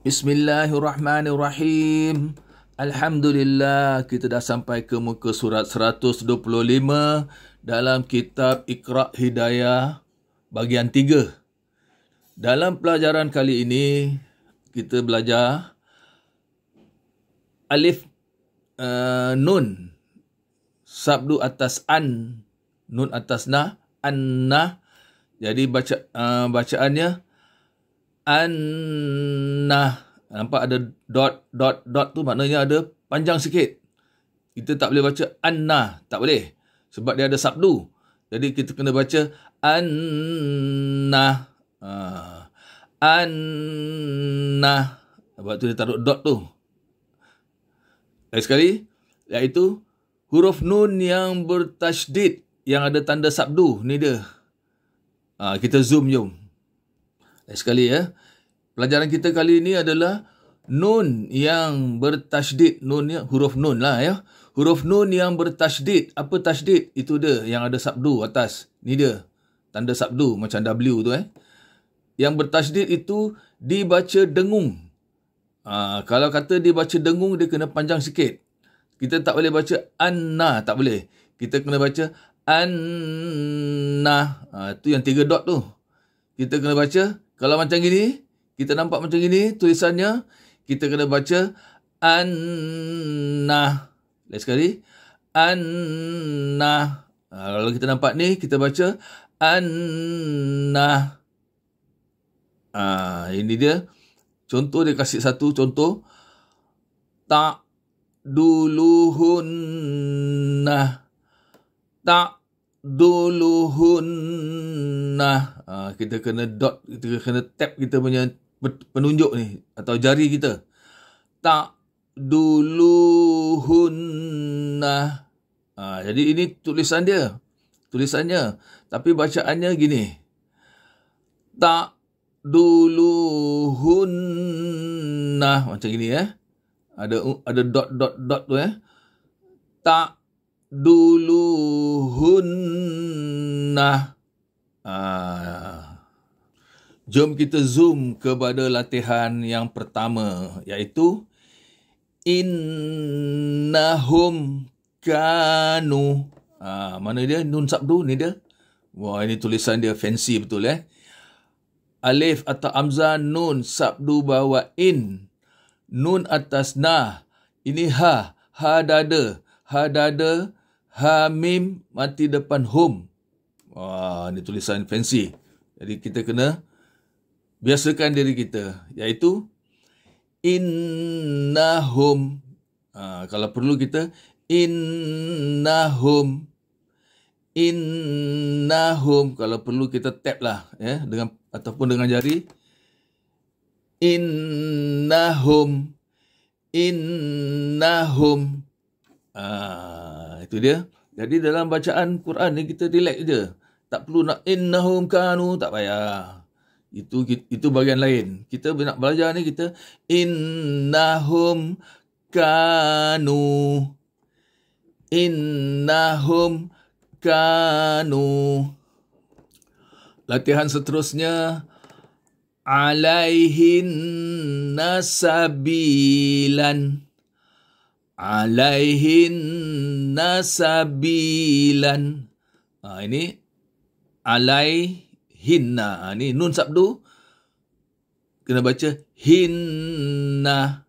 Bismillahirrahmanirrahim. Alhamdulillah kita dah sampai ke muka surat 125 dalam kitab Iqra Hidayah bagian 3. Dalam pelajaran kali ini kita belajar alif uh, nun sabdu atas an nun atas nah an nah jadi baca uh, bacaannya annah. Nampak ada dot, dot, dot tu maknanya ada panjang sikit. Kita tak boleh baca annah. Tak boleh. Sebab dia ada sabdu. Jadi kita kena baca annah. Ha. Uh, annah. Lepas tu dia taruh dot tu. Lagi sekali. Iaitu huruf nun yang bertajdid. Yang ada tanda sabdu. Ni dia. Uh, kita zoom jom sekali ya. Pelajaran kita kali ini adalah nun yang bertajdid nun ya huruf nun lah ya. Huruf nun yang bertajdid. Apa tajdid? Itu dia yang ada sabdu atas. Ni dia. Tanda sabdu macam W tu eh. Yang bertajdid itu dibaca dengung. Ha, kalau kata dibaca dengung dia kena panjang sikit. Kita tak boleh baca anna, tak boleh. Kita kena baca anna. Ha, tu yang tiga dot tu. Kita kena baca kalau macam gini, kita nampak macam gini tulisannya, kita kena baca anna. Lagi sekali. Anna. Ha, kalau kita nampak ni, kita baca anna. Ah, ini dia. Contoh dia kasih satu contoh. Tak duluhunna. Tak duluhunna. Ha, ah, kita kena dot, kita kena tap kita punya penunjuk ni atau jari kita. Tak duluhunna. Ha, ah, jadi ini tulisan dia. Tulisannya. Tapi bacaannya gini. Tak duluhunna. Macam gini ya. Eh. Ada ada dot dot dot tu Eh. Tak duluhunna. Ha. Jom kita zoom kepada latihan yang pertama iaitu innahum kanu. Ha, mana dia? Nun sabdu ni dia. Wah, ini tulisan dia fancy betul eh. Alif atau Amza Nun Sabdu bawa in Nun atas nah Ini ha Ha dada Ha dada Hamim mati depan hum. Wah, ni tulisan fancy. Jadi kita kena biasakan diri kita iaitu innahum. Ha, kalau perlu kita innahum innahum kalau perlu kita tap lah ya dengan ataupun dengan jari innahum innahum ah ha itu dia. Jadi dalam bacaan Quran ni kita relax je. Tak perlu nak innahum kanu tak payah. Itu itu bahagian lain. Kita nak belajar ni kita innahum kanu innahum kanu Latihan seterusnya alaihin nasabilan Alaihin nasabilan Ha, ini alaihinna. Ha, ini nun sabdu. Kena baca hinna.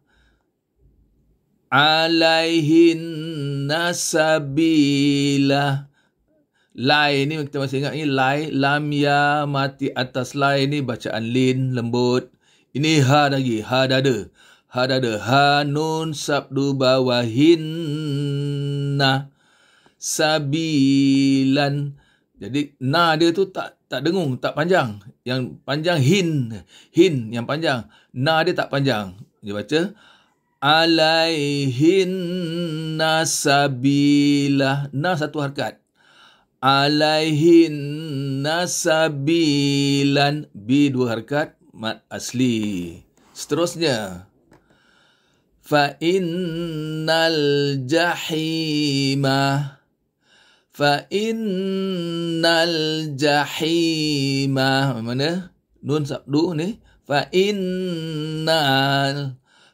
alaihin sabila. Lai ni kita masih ingat ini Lai, lam ya mati atas lai ni. Bacaan lin, lembut. Ini ha lagi. Ha dada hadada hanun sabdu bawahinna sabilan. Jadi na dia tu tak tak dengung, tak panjang. Yang panjang hin, hin yang panjang. Na dia tak panjang. Dia baca alaihin nasabila. Na satu harkat. Alaihin nasabilan bi dua harkat mat asli. Seterusnya, Jahima, الْجَحِيمَ فَإِنَّ Jahima. mana nun sabdu ni فَإِنَّ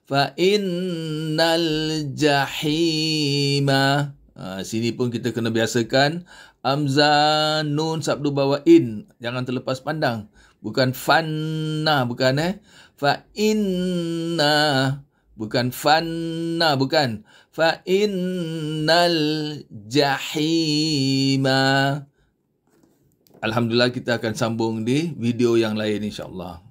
فَإِنَّ الْجَحِيمَ ha, sini pun kita kena biasakan Amzah nun sabdu bawa in jangan terlepas pandang bukan fanna bukan eh fa inna bukan fanna lah, bukan fa innal jahima alhamdulillah kita akan sambung di video yang lain insyaallah